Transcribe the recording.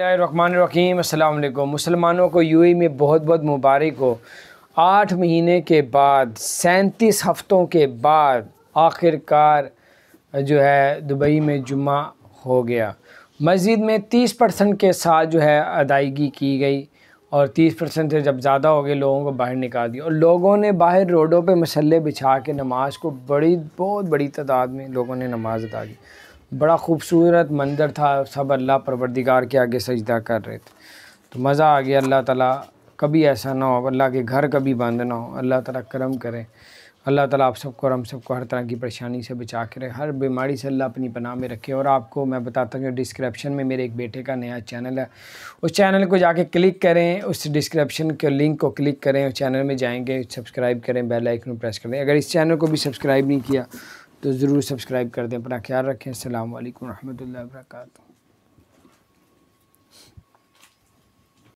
रहीम अल्लाम मुसलमानों को यूएई में बहुत बहुत मुबारक हो आठ महीने के बाद सैंतीस हफ़्तों के बाद आखिरकार जो है दुबई में जुमा हो गया मस्जिद में तीस परसेंट के साथ जो है अदायगी की गई और तीस परसेंट से जब ज़्यादा हो गए लोगों को बाहर निकाल दिया और लोगों ने बाहर रोडों पे मसल्ले बिछा के नमाज को बड़ी बहुत बड़ी तादाद में लोगों ने नमाज़ अदा की बड़ा खूबसूरत मंदिर था सब अल्लाह परवरदिगार के आगे सजदा कर रहे थे तो मज़ा आ गया अल्लाह ताला कभी ऐसा ना हो अल्लाह के घर कभी बंद ना हो अल्लाह ताला करम करे अल्लाह ताला आप सबको और हम सबको हर तरह की परेशानी से बचा के रहे हर बीमारी से अल्लाह अपनी पनाह में रखे और आपको मैं बताता हूँ डिस्क्रिप्शन में मेरे एक बेटे का नया चैनल है उस चैनल को जाके क्लिक करें उस डिस्क्रिप्शन के लिंक को क्लिक करें उस चैनल में जाएंगे सब्सक्राइब करें बेल आइकन प्रेस करें अगर इस चैनल को भी सब्सक्राइब नहीं किया तो ज़रूर सब्सक्राइब कर दें अपना ख्याल रखें अल्लाम वरहमल वर्का